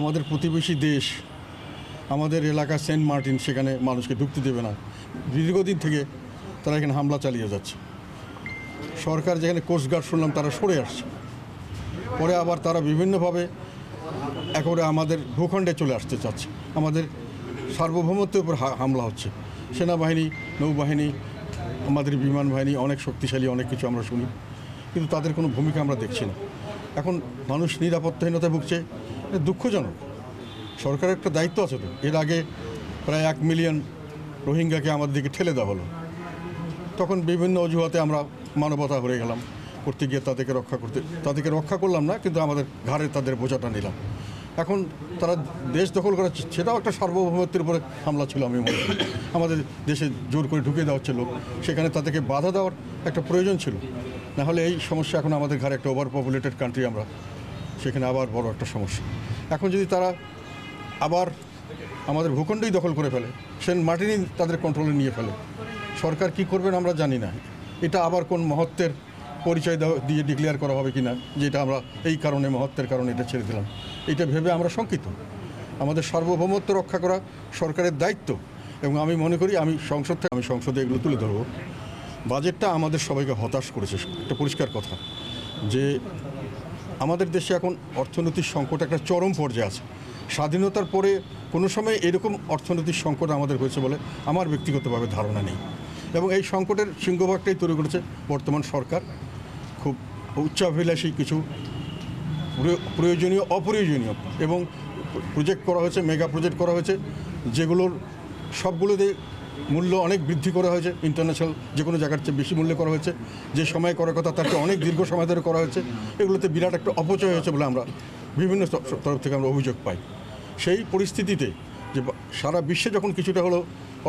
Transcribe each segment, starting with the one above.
আমাদের প্রতিবেশী দেশ আমাদের এলাকা সেন্ট মার্টিন সেখানে মানুষকে ঢুকতে দেবে না দীর্ঘদিন থেকে তারা এখানে হামলা চালিয়ে যাচ্ছে সরকার যেখানে কোস্টগার্ড শুনলাম তারা সরে আসছে পরে আবার তারা বিভিন্নভাবে একেবারে আমাদের ভূখণ্ডে চলে আসতে চাচ্ছে আমাদের সার্বভৌমত্বের উপর হামলা হচ্ছে সেনাবাহিনী নৌবাহিনী আমাদের বিমান বাহিনী অনেক শক্তিশালী অনেক কিছু আমরা শুনি কিন্তু তাদের কোনো ভূমিকা আমরা দেখছি না এখন মানুষ নিরাপত্তাহীনতায় ভুগছে দুঃখজনক সরকারের একটা দায়িত্ব আছে তো এর আগে প্রায় এক মিলিয়ন রোহিঙ্গাকে আমাদের দিকে ঠেলে দেওয়া হলো তখন বিভিন্ন অজুহাতে আমরা মানবতা হয়ে গেলাম করতে গিয়ে তাদেরকে রক্ষা করতে তাদেরকে রক্ষা করলাম না কিন্তু আমাদের ঘাড়ে তাদের বোঝাটা নিলাম এখন তারা দেশ দখল করা সেটাও একটা সার্বভৌমত্বের উপরে হামলা ছিল আমি মনে করি আমাদের দেশে জোর করে ঢুকিয়ে দেওয়া হচ্ছে লোক সেখানে তাদেরকে বাধা দেওয়ার একটা প্রয়োজন ছিল নাহলে এই সমস্যা এখন আমাদের ঘরে একটা ওভার পপুলেটেড কান্ট্রি আমরা সেখানে আবার বড় একটা সমস্যা এখন যদি তারা আবার আমাদের ভূখণ্ডই দখল করে ফেলে সেন মার্টিনই তাদের কন্ট্রোলে নিয়ে ফেলে সরকার কি করবেন আমরা জানি না এটা আবার কোন মহত্বের পরিচয় দিয়ে ডিক্লেয়ার করা হবে কি না এটা আমরা এই কারণে মহত্বের কারণে এটা ছেড়ে দিলাম এটা ভেবে আমরা শঙ্কিত আমাদের সার্বভৌমত্ব রক্ষা করা সরকারের দায়িত্ব এবং আমি মনে করি আমি সংসদ থেকে আমি সংসদে এগুলো তুলে ধরবো বাজেটটা আমাদের সবাইকে হতাশ করেছে একটা পরিষ্কার কথা যে আমাদের দেশে এখন অর্থনৈতিক সংকট একটা চরম পর্যায়ে আছে স্বাধীনতার পরে কোনো সময় এরকম অর্থনৈতিক সংকট আমাদের হয়েছে বলে আমার ব্যক্তিগতভাবে ধারণা নেই এবং এই সংকটের সিংহভাগটাই তৈরি করেছে বর্তমান সরকার খুব উচ্চাভিলাষী কিছু প্রয়োজনীয় অপ্রয়োজনীয় এবং প্রজেক্ট করা হয়েছে মেগা প্রজেক্ট করা হয়েছে যেগুলোর সবগুলোতে মূল্য অনেক বৃদ্ধি করা হয়েছে ইন্টারন্যাশনাল যে কোনো জায়গার চেয়ে বেশি মূল্য করা হয়েছে যে সময় করার কথা তার অনেক দীর্ঘ সময় ধরে করা হয়েছে এগুলোতে বিরাট একটা অপচয় হয়েছে বলে আমরা বিভিন্ন তরফ থেকে আমরা অভিযোগ পাই সেই পরিস্থিতিতে যে সারা বিশ্বে যখন কিছুটা হলো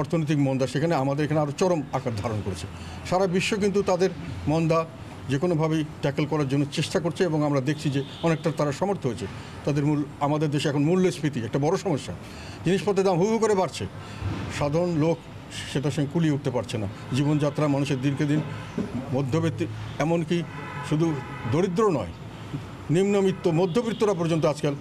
অর্থনৈতিক মন্দা সেখানে আমাদের এখানে আরও চরম আকার ধারণ করেছে সারা বিশ্ব কিন্তু তাদের মন্দা যে কোনোভাবেই ট্যাকেল করার জন্য চেষ্টা করছে এবং আমরা দেখছি যে অনেকটা তারা সমর্থ হয়েছে তাদের মূল আমাদের দেশে এখন মূল্যস্ফীতি একটা বড় সমস্যা জিনিসপত্রের দাম হু হু করে বাড়ছে সাধারণ লোক সেটা সে কুলিয়ে উঠতে পারছে না জীবনযাত্রা মানুষের দিনকে দিন মধ্যবিত্ত এমনকি শুধু দরিদ্র নয় নিম্নমিত্ত মধ্যবিত্তরা পর্যন্ত আজকাল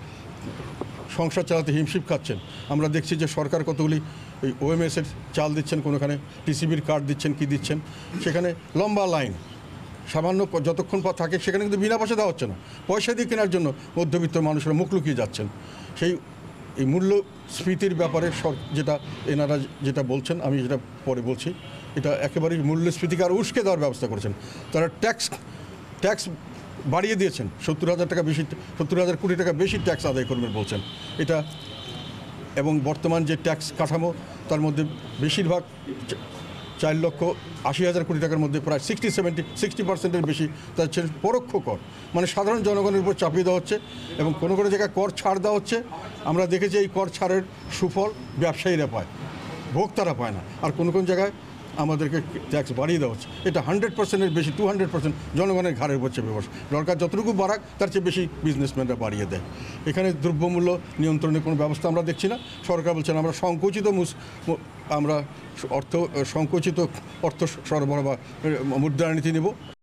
সংসার চালাতে হিমশিম খাচ্ছেন আমরা দেখছি যে সরকার কতগুলি ওই ওএমএসের চাল দিচ্ছেন কোনোখানে টিসিবির কার্ড দিচ্ছেন কি দিচ্ছেন সেখানে লম্বা লাইন সামান্য যতক্ষণ পর থাকে সেখানে কিন্তু বিনা পয়সা দেওয়া হচ্ছে না পয়সা দিয়ে কেনার জন্য মধ্যবিত্ত মানুষরা মুখ লুকিয়ে যাচ্ছেন সেই এই মূল্যস্ফীতির ব্যাপারে যেটা এনারা যেটা বলছেন আমি যেটা পরে বলছি এটা একেবারেই মূল্যস্ফীতিকে আর উস্কে দেওয়ার ব্যবস্থা করেছেন তারা ট্যাক্স ট্যাক্স বাড়িয়ে দিয়েছেন সত্তর হাজার টাকা বেশি সত্তর হাজার কোটি টাকা বেশি ট্যাক্স আদায় করবেন বলছেন এটা এবং বর্তমান যে ট্যাক্স কাঠামো তার মধ্যে বেশিরভাগ চার লক্ষ আশি হাজার কোটি টাকার মধ্যে প্রায় সিক্সটি সেভেন্টি সিক্সটি পার্সেন্টের বেশি ছেলে পরোক্ষ কর মানে সাধারণ জনগণের উপর চাপিয়ে দেওয়া হচ্ছে এবং কোনো কোনো জায়গায় কর ছাড় দেওয়া হচ্ছে আমরা দেখেছি এই কর ছাড়ের সুফল ব্যবসায়ীরা পায় ভোক্তারা পায় না আর কোন কোন জায়গায় আমাদেরকে ট্যাক্স বাড়িয়ে দেওয়া হচ্ছে এটা হান্ড্রেড পার্সেন্টের বেশি টু হান্ড্রেড পার্সেন্ট জনগণের ঘাড়ের উপর চেপে বসে সরকার যতটুকু বাড়াক তার চেয়ে বেশি বিজনেসম্যানরা বাড়িয়ে দেয় এখানে দ্রব্যমূল্য নিয়ন্ত্রণের কোনো ব্যবস্থা আমরা দেখছি না সরকার বলছেন আমরা সংকুচিত আমরা অর্থ সংকুচিত অর্থ সরবরাহ মুদ্রানীতি নেব